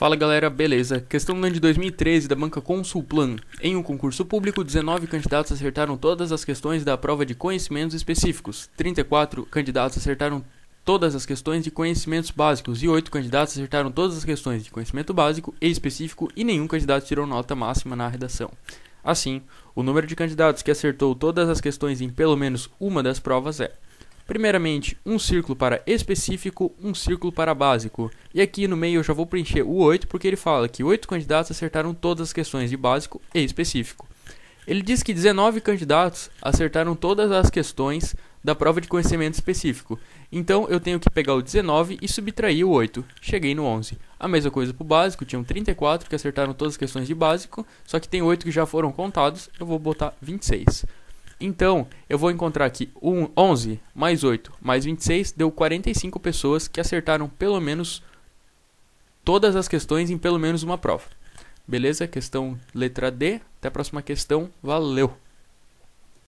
Fala galera, beleza? Questão do ano de 2013 da banca Consulplan. Em um concurso público, 19 candidatos acertaram todas as questões da prova de conhecimentos específicos. 34 candidatos acertaram todas as questões de conhecimentos básicos e 8 candidatos acertaram todas as questões de conhecimento básico e específico e nenhum candidato tirou nota máxima na redação. Assim, o número de candidatos que acertou todas as questões em pelo menos uma das provas é Primeiramente, um círculo para específico, um círculo para básico. E aqui no meio eu já vou preencher o 8, porque ele fala que 8 candidatos acertaram todas as questões de básico e específico. Ele diz que 19 candidatos acertaram todas as questões da prova de conhecimento específico. Então eu tenho que pegar o 19 e subtrair o 8. Cheguei no 11. A mesma coisa para o básico, tinham 34 que acertaram todas as questões de básico, só que tem 8 que já foram contados, eu vou botar 26. Então, eu vou encontrar aqui um, 11 mais 8 mais 26, deu 45 pessoas que acertaram pelo menos todas as questões em pelo menos uma prova. Beleza? Questão letra D. Até a próxima questão. Valeu!